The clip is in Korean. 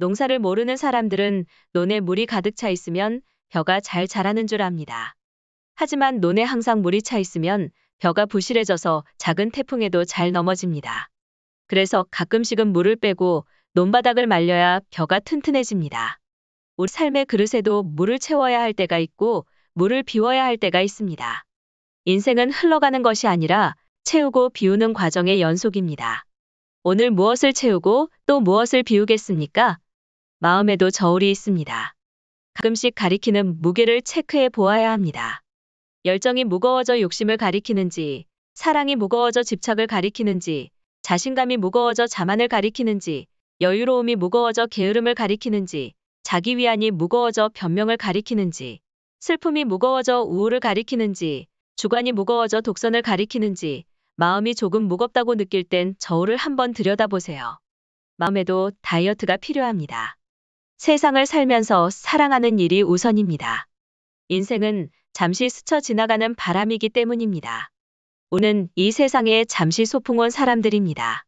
농사를 모르는 사람들은 논에 물이 가득 차 있으면 벼가 잘 자라는 줄 압니다. 하지만 논에 항상 물이 차 있으면 벼가 부실해져서 작은 태풍에도 잘 넘어집니다. 그래서 가끔씩은 물을 빼고 논바닥을 말려야 벼가 튼튼해집니다. 우리 삶의 그릇에도 물을 채워야 할 때가 있고 물을 비워야 할 때가 있습니다. 인생은 흘러가는 것이 아니라 채우고 비우는 과정의 연속입니다. 오늘 무엇을 채우고 또 무엇을 비우겠습니까? 마음에도 저울이 있습니다. 가끔씩 가리키는 무게를 체크해 보아야 합니다. 열정이 무거워져 욕심을 가리키는지, 사랑이 무거워져 집착을 가리키는지, 자신감이 무거워져 자만을 가리키는지, 여유로움이 무거워져 게으름을 가리키는지, 자기 위안이 무거워져 변명을 가리키는지, 슬픔이 무거워져 우울을 가리키는지, 주관이 무거워져 독선을 가리키는지, 마음이 조금 무겁다고 느낄 땐 저울을 한번 들여다보세요. 마음에도 다이어트가 필요합니다. 세상을 살면서 사랑하는 일이 우선입니다. 인생은 잠시 스쳐 지나가는 바람이기 때문입니다. 우는 이 세상에 잠시 소풍 온 사람들입니다.